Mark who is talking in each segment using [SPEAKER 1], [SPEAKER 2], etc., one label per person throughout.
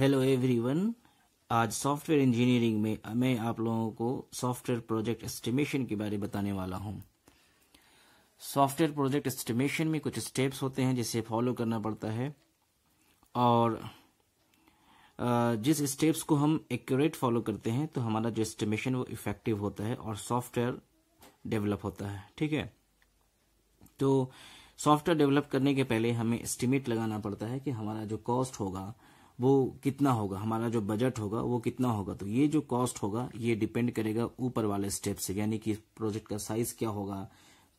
[SPEAKER 1] hello everyone आज software engineering में मैं आप लोगों को सॉफ्टवेयर प्रोजेक्ट एस्टिमेशन के बारे में बताने वाला हूं सॉफ्टवेयर प्रोजेक्ट एस्टिमेशन में कुछ स्टेप्स होते हैं जिसे फॉलो करना पड़ता है और जिस स्टेप्स को हम एक्यूरेट फॉलो करते हैं तो हमारा जो एस्टिमेशन वो इफेक्टिव होता है और सॉफ्टवेयर डेवलप होता है ठीक है तो सॉफ्टवेयर डेवलप करने के पहले हमें एस्टिमेट लगाना पड़ता है कि हमारा जो कॉस्ट होगा वो कितना होगा हमारा जो बजट होगा वो कितना होगा तो ये जो कॉस्ट होगा ये डिपेंड करेगा ऊपर वाले स्टेप से यानी कि प्रोजेक्ट का साइज क्या होगा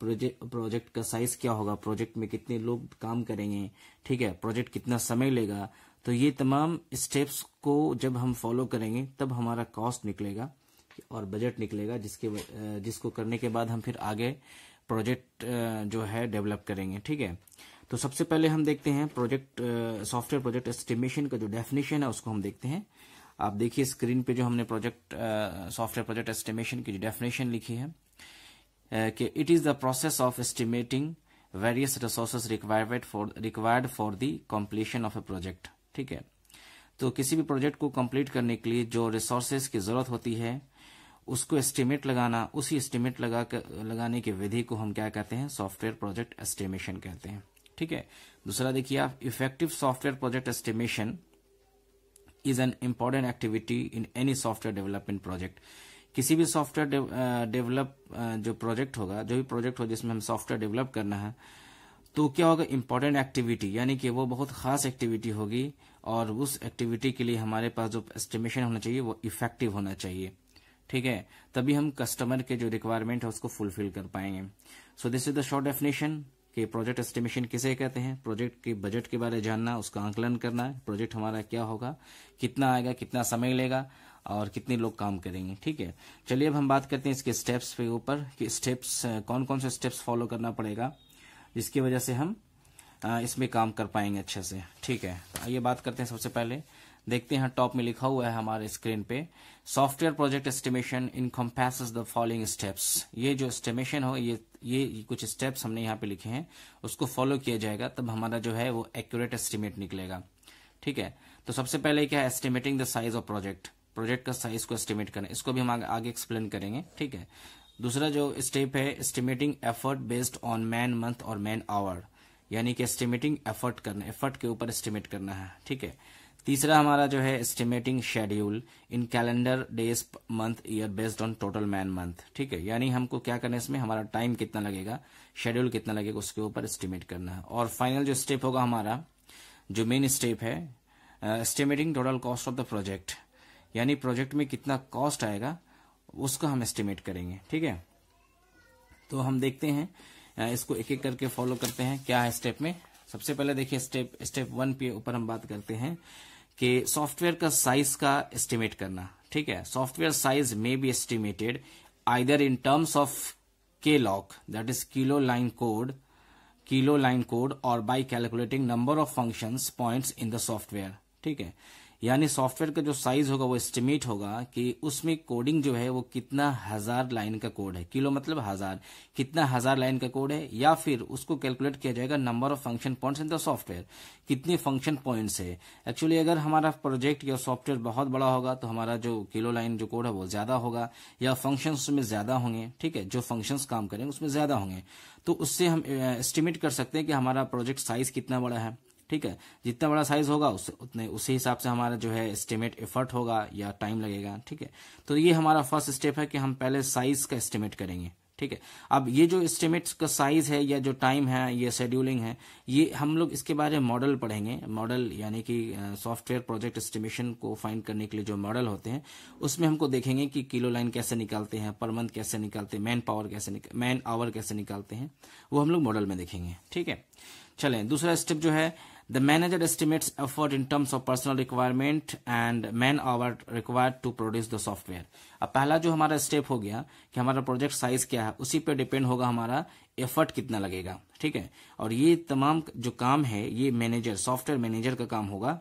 [SPEAKER 1] प्रोजेक्ट का साइज क्या होगा प्रोजेक्ट में कितने लोग काम करेंगे ठीक है प्रोजेक्ट कितना समय लेगा तो ये तमाम स्टेप्स को जब हम फॉलो करेंगे तब हमारा कॉस्ट निकलेगा और बजट निकलेगा जिसके जिसको करने के बाद हम फिर आगे प्रोजेक्ट जो है डेवलप करेंगे ठीक है तो सबसे पहले हम देखते हैं प्रोजेक्ट सॉफ्टवेयर प्रोजेक्ट एस्टिमेशन का जो डेफिनेशन है उसको हम देखते हैं आप देखिए स्क्रीन पे जो हमने प्रोजेक्ट सॉफ्टवेयर प्रोजेक्ट एस्टिमेशन की जो डेफिनेशन लिखी है कि it is the process of estimating various resources requirement for required for the completion of a project ठीक है तो किसी भी प्रोजेक्ट को कंप्लीट करने के लिए जो रिसोर्सेज की जरूरत होती है उसको एस्टिमेट लगाना उसी एस्टिमेट लगा कर, लगाने की विधि को हम क्या कहते हैं सॉफ्टवेयर प्रोजेक्ट एस्टिमेशन कहते हैं ठीक है दूसरा देखिए आप effective software project estimation is an important activity in any software development project किसी भी सॉफ्टवेयर डेवलप जो प्रोजेक्ट होगा जो भी प्रोजेक्ट हो जिसमें हम सॉफ्टवेयर डेवलप करना है तो क्या होगा इम्पोर्टेंट एक्टिविटी यानी कि वो बहुत खास एक्टिविटी होगी और उस एक्टिविटी के लिए हमारे पास जो एस्टिमेशन होना चाहिए वो इफेक्टिव होना चाहिए ठीक है तभी हम कस्टमर के जो रिक्वायरमेंट है उसको फुलफिल कर पाएंगे so this is the short definition कि प्रोजेक्ट एस्टिमेशन किसे कहते हैं प्रोजेक्ट के बजट के बारे में जानना उसका आंकलन करना प्रोजेक्ट हमारा क्या होगा कितना आएगा कितना समय लेगा और कितने लोग काम करेंगे ठीक है चलिए अब हम बात करते हैं इसके स्टेप्स के ऊपर कि स्टेप्स कौन कौन से स्टेप्स फॉलो करना पड़ेगा जिसकी वजह से हम इसमें काम कर पाएंगे अच्छे से ठीक है तो आइए बात करते हैं सबसे पहले देखते हैं टॉप में लिखा हुआ है हमारे स्क्रीन पे software project estimation encompass the following steps ये जो एस्टिमेशन हो ये ये कुछ स्टेप्स हमने यहाँ पे लिखे हैं उसको फॉलो किया जाएगा तब हमारा जो है वो एक्यूरेट एस्टिमेट निकलेगा ठीक है तो सबसे पहले क्या है estimating the size of project project का साइज को एस्टिमेट करें इसको भी हम आगे, आगे एक्सप्लेन करेंगे ठीक है दूसरा जो स्टेप है estimating effort based on man month और मैन आवर यानी कि एस्टिमेटिंग एफर्ट करना एफर्ट के ऊपर एस्टिमेट करना है ठीक है तीसरा हमारा जो है estimating schedule in calendar days month year based on total man month ठीक है यानी हमको क्या करना है इसमें हमारा टाइम कितना लगेगा शेड्यूल कितना लगेगा उसके ऊपर एस्टिमेट करना है और फाइनल जो स्टेप होगा हमारा जो मेन स्टेप है estimating total cost of the project यानी प्रोजेक्ट में कितना कॉस्ट आएगा उसको हम एस्टिमेट करेंगे ठीक है तो हम देखते हैं इसको एक एक करके फॉलो करते हैं क्या है स्टेप में सबसे पहले देखिए स्टेप स्टेप वन पे ऊपर हम बात करते हैं कि सॉफ्टवेयर का साइज का एस्टिमेट करना ठीक है software size may be estimated either in terms of K LOC that is kilo line code kilo line code और by calculating number of function point in the software ठीक है यानी software का जो साइज होगा वो एस्टिमेट होगा कि उसमें कोडिंग जो है वो कितना हजार लाइन का कोड है किलो मतलब हजार कितना हजार लाइन का कोड है या फिर उसको कैलकुलेट किया जाएगा number of function points in the software कितने फंक्शन पॉइंट्स है एक्चुअली अगर हमारा प्रोजेक्ट या सॉफ्टवेयर बहुत बड़ा होगा तो हमारा जो किलो लाइन जो कोड है वो ज्यादा होगा या फंक्शन उसमें ज्यादा होंगे ठीक है जो फंक्शन काम करेंगे उसमें ज्यादा होंगे तो उससे हम एस्टिमेट कर सकते हैं कि हमारा प्रोजेक्ट साइज कितना बड़ा है ठीक है जितना बड़ा साइज होगा उस उतने उसी हिसाब से हमारा जो है एस्टिमेट एफर्ट होगा या टाइम लगेगा ठीक है तो ये हमारा फर्स्ट स्टेप है कि हम पहले साइज का एस्टिमेट करेंगे ठीक है अब ये जो एस्टिमेट का साइज है या जो टाइम है ये शेड्यूलिंग है ये हम लोग इसके बारे में मॉडल पढ़ेंगे मॉडल यानी कि सॉफ्टवेयर प्रोजेक्ट एस्टिमेशन को फाइंड करने के लिए जो मॉडल होते हैं उसमें हमको देखेंगे कि किलो लाइन कैसे निकालते हैं पर मंथ कैसे निकालते हैं मैन पावर कैसे मैन आवर कैसे निकालते हैं वो हम लोग मॉडल में देखेंगे ठीक है चले दूसरा स्टेप जो है The manager estimates effort in terms of personal requirement and man hour required to produce the software अब पहला जो हमारा स्टेप हो गया कि हमारा प्रोजेक्ट साइज क्या है उसी पे डिपेंड होगा हमारा एफर्ट कितना लगेगा ठीक है और ये तमाम जो काम है ये मैनेजर सॉफ्टवेयर मैनेजर का काम होगा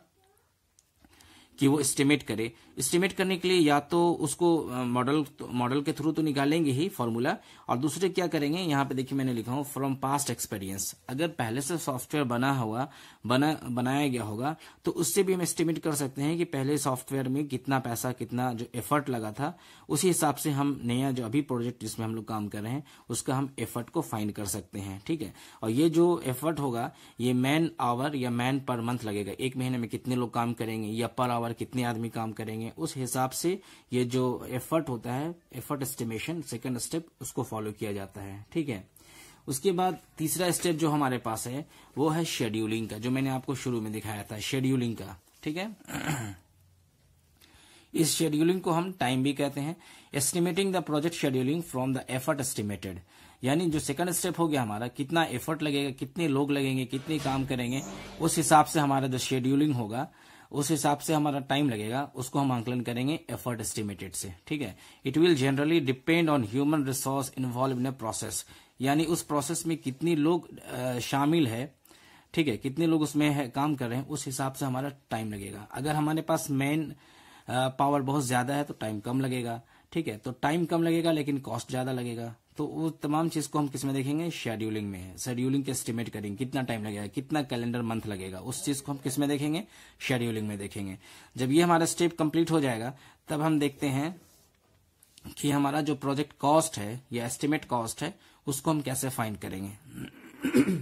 [SPEAKER 1] कि वो एस्टिमेट करे एस्टिमेट करने के लिए या तो उसको मॉडल मॉडल के थ्रू तो निकालेंगे ही फॉर्मूला और दूसरे क्या करेंगे यहाँ पे देखिए मैंने लिखा हूँ फ्रॉम पास्ट एक्सपीरियंस अगर पहले से सॉफ्टवेयर बना हुआ बना बनाया गया होगा तो उससे भी हम एस्टिमेट कर सकते हैं कि पहले सॉफ्टवेयर में कितना पैसा कितना जो एफर्ट लगा था उसी हिसाब से हम नया जो अभी प्रोजेक्ट जिसमें हम लोग काम कर रहे हैं उसका हम एफर्ट को फाइन कर सकते हैं ठीक है और ये जो एफर्ट होगा ये मैन आवर या मैन पर मंथ लगेगा एक महीने में कितने लोग काम करेंगे या पर आवर आवर कितने आदमी काम करेंगे उस हिसाब से ये जो एफर्ट होता है एफर्ट एस्टिमेशन सेकंड स्टेप उसको फॉलो किया जाता है ठीक है उसके बाद तीसरा स्टेप जो हमारे पास है वो है शेड्यूलिंग का जो मैंने आपको शुरू में दिखाया था शेड्यूलिंग का ठीक है इस शेड्यूलिंग को हम टाइम भी कहते हैं estimating the project scheduling from the effort estimated यानी जो सेकंड स्टेप हो गया हमारा कितना एफर्ट लगेगा कितने लोग लगेंगे कितने काम करेंगे उस हिसाब से हमारा जो शेड्यूलिंग होगा उस हिसाब से हमारा टाइम लगेगा उसको हम आंकलन करेंगे एफर्ट एस्टिमेटेड से ठीक है it will generally depend on human resource involve in a process यानी उस प्रोसेस में कितने लोग शामिल है ठीक है कितने लोग उसमें है, काम कर रहे हैं उस हिसाब से हमारा टाइम लगेगा अगर हमारे पास मैन पावर बहुत ज्यादा है तो टाइम कम लगेगा ठीक है तो टाइम कम लगेगा लेकिन कॉस्ट ज्यादा लगेगा तो वो तमाम चीज को हम किस में देखेंगे शेड्यूलिंग में शेड्यूलिंग के एस्टिमेट करेंगे कितना टाइम लगेगा कितना कैलेंडर मंथ लगेगा उस चीज को हम किस में देखेंगे शेड्यूलिंग में देखेंगे जब ये हमारा स्टेप कंप्लीट हो जाएगा तब हम देखते हैं कि हमारा जो प्रोजेक्ट कॉस्ट है या एस्टिमेट कॉस्ट है उसको हम कैसे फाइंड करेंगे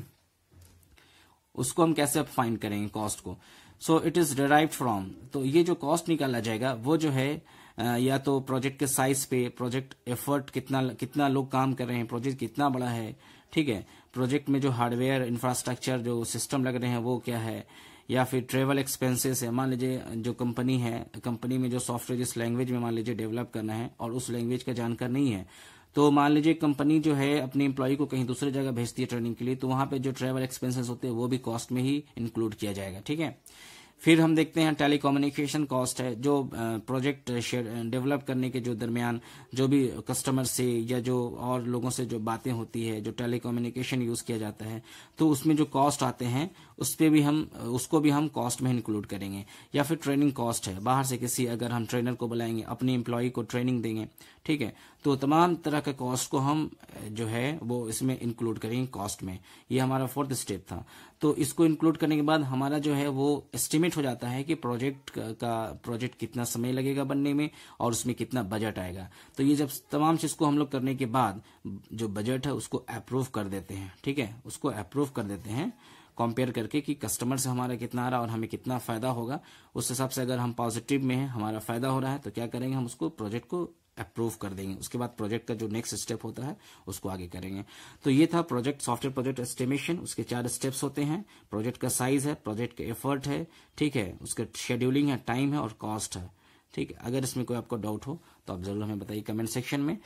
[SPEAKER 1] उसको हम कैसे फाइंड करेंगे कॉस्ट को so it is derive from तो ये जो कॉस्ट निकाला जाएगा वो जो है या तो प्रोजेक्ट के साइज पे प्रोजेक्ट एफर्ट कितना कितना लोग काम कर रहे हैं प्रोजेक्ट कितना बड़ा है ठीक है प्रोजेक्ट में जो हार्डवेयर इंफ्रास्ट्रक्चर जो सिस्टम लग रहे हैं वो क्या है या फिर ट्रेवल एक्सपेंसेस है मान लीजिए जो कंपनी है कंपनी में जो सॉफ्टवेयर जिस लैंग्वेज में मान लीजिए डेवलप करना है और उस लैंग्वेज का जानकार नहीं है तो मान लीजिए कंपनी जो है अपने एम्प्लॉय को कहीं दूसरी जगह भेजती है ट्रेनिंग के लिए तो वहां पे जो ट्रेवल एक्सपेंसेस होते हैं वो भी कॉस्ट में ही इंक्लूड किया जाएगा ठीक है फिर हम देखते हैं टेलीकम्युनिकेशन कॉस्ट है जो प्रोजेक्ट डेवलप करने के जो दरमियान जो भी कस्टमर से या जो और लोगों से जो बातें होती है जो टेलीकम्युनिकेशन यूज किया जाता है तो उसमें जो कॉस्ट आते हैं उस पर भी हम उसको भी हम कॉस्ट में इंक्लूड करेंगे या फिर ट्रेनिंग कॉस्ट है बाहर से किसी अगर हम ट्रेनर को बुलाएंगे अपनी एम्प्लॉय को ट्रेनिंग देंगे ठीक है तो तमाम तरह के कॉस्ट को हम जो है वो इसमें इंक्लूड करेंगे कॉस्ट में ये हमारा फोर्थ स्टेप था तो इसको इंक्लूड करने के बाद हमारा जो है वो एस्टिमेट कैलकुलेट हो जाता है कि प्रोजेक्ट का प्रोजेक्ट कितना समय लगेगा बनने में और उसमें कितना बजट आएगा तो ये जब तमाम चीज को हम लोग करने के बाद जो बजट है उसको अप्रूव कर देते हैं ठीक है उसको अप्रूव कर देते हैं कंपेयर करके कि कस्टमर से हमारा कितना आ रहा है और हमें कितना फायदा होगा उस हिसाब से अगर हम पॉजिटिव में हैं हमारा फायदा हो रहा है तो क्या करेंगे हम उसको प्रोजेक्ट को अप्रूव कर देंगे उसके बाद प्रोजेक्ट का जो नेक्स्ट स्टेप होता है उसको आगे करेंगे तो ये था प्रोजेक्ट सॉफ्टवेयर प्रोजेक्ट एस्टिमेशन उसके चार स्टेप्स होते हैं प्रोजेक्ट का साइज है प्रोजेक्ट का एफर्ट है ठीक है उसका शेड्यूलिंग है टाइम है और कॉस्ट है ठीक है अगर इसमें कोई आपको डाउट हो तो आप जरूर हमें बताइए कमेंट सेक्शन में